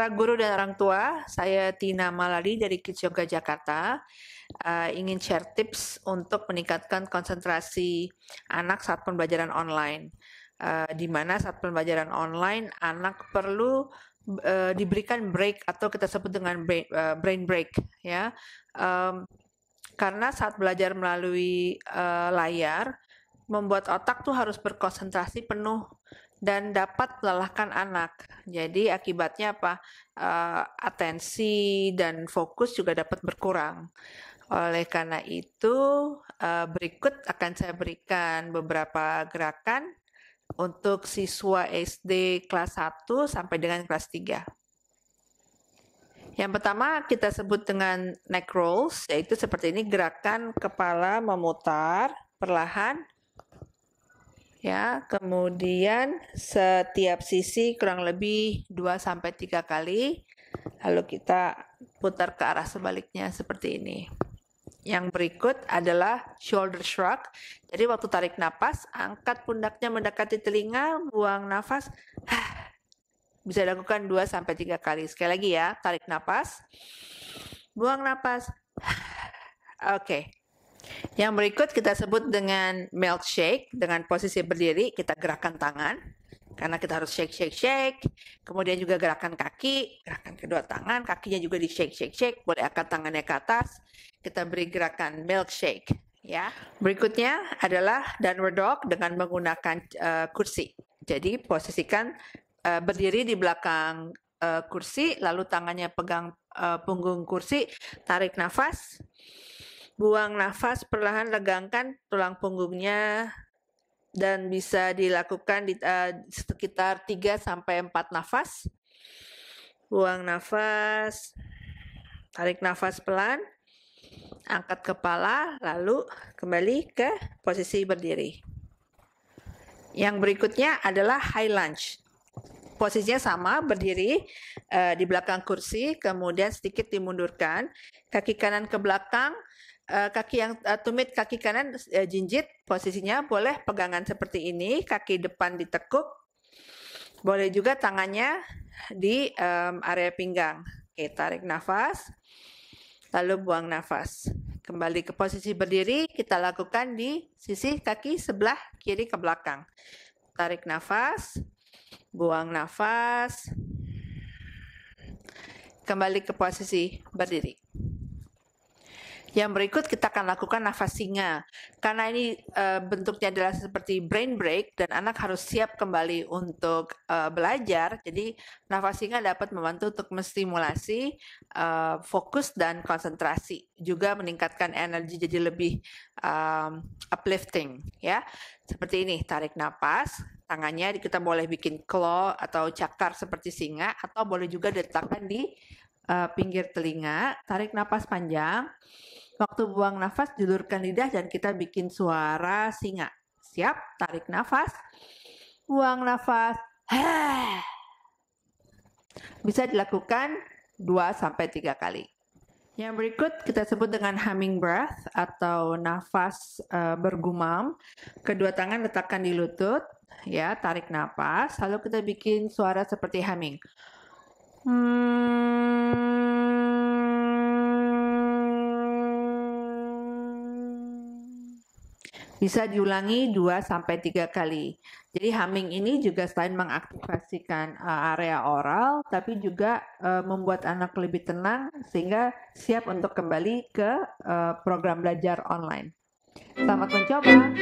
para guru dan orang tua, saya Tina Maladi dari Kids Yoga Jakarta. Uh, eh, ingin share tips untuk meningkatkan konsentrasi anak saat pembelajaran online. Uh, di mana saat pembelajaran online, anak perlu uh, diberikan break atau kita sebut dengan brain, uh, brain break, ya. Um, karena saat belajar melalui uh, layar, membuat otak tuh harus berkonsentrasi penuh dan dapat melelahkan anak. Jadi akibatnya apa? Uh, atensi dan fokus juga dapat berkurang. Oleh karena itu, uh, berikut akan saya berikan beberapa gerakan untuk siswa SD kelas 1 sampai dengan kelas 3. Yang pertama kita sebut dengan neck rolls, yaitu seperti ini gerakan kepala memutar perlahan ya. Kemudian setiap sisi kurang lebih 2 sampai 3 kali. Lalu kita putar ke arah sebaliknya seperti ini. Yang berikut adalah shoulder shrug. Jadi waktu tarik nafas, angkat pundaknya mendekati telinga, buang nafas. Ah, bisa dilakukan 2 sampai 3 kali. Sekali lagi ya, tarik nafas. Buang nafas. Ah, oke. Okay. Yang berikut kita sebut dengan milkshake dengan posisi berdiri kita gerakan tangan karena kita harus shake shake shake kemudian juga gerakan kaki gerakan kedua tangan kakinya juga di shake shake shake boleh angkat tangannya ke atas kita beri gerakan milkshake ya berikutnya adalah downward dog dengan menggunakan uh, kursi jadi posisikan uh, berdiri di belakang uh, kursi lalu tangannya pegang uh, punggung kursi tarik nafas Buang nafas perlahan legangkan tulang punggungnya dan bisa dilakukan di uh, sekitar 3 sampai 4 nafas. Buang nafas. Tarik nafas pelan. Angkat kepala lalu kembali ke posisi berdiri. Yang berikutnya adalah high lunge. Posisinya sama, berdiri uh, di belakang kursi, kemudian sedikit dimundurkan, kaki kanan ke belakang, Eh, kaki yang eh, tumit kaki kanan eh, jinjit posisinya boleh pegangan seperti ini, kaki depan ditekuk. Boleh juga tangannya di um, area pinggang. Oke, tarik nafas. Lalu buang nafas. Kembali ke posisi berdiri, kita lakukan di sisi kaki sebelah kiri ke belakang. Tarik nafas, buang nafas. Kembali ke posisi berdiri. Yang berikut kita akan lakukan nafas singa. Karena ini uh, bentuknya adalah seperti brain break dan anak harus siap kembali untuk uh, belajar. Jadi nafas singa dapat membantu untuk menstimulasi uh, fokus dan konsentrasi, juga meningkatkan energi jadi lebih um, uplifting ya. Seperti ini, tarik nafas, tangannya kita boleh bikin claw atau cakar seperti singa atau boleh juga diletakkan di pinggir telinga, tarik nafas panjang. Waktu buang nafas, julurkan lidah dan kita bikin suara singa. Siap, tarik nafas. Buang nafas. Bisa dilakukan 2-3 kali. Yang berikut kita sebut dengan humming breath atau nafas eh, bergumam. Kedua tangan letakkan di lutut, ya, tarik nafas. Lalu kita bikin suara seperti humming. Hmm. Bisa diulangi 2 sampai 3 kali. Jadi humming ini juga selain mengaktifasikan uh, area oral tapi juga uh, membuat anak lebih tenang sehingga siap untuk kembali ke uh, program belajar online. Selamat mencoba.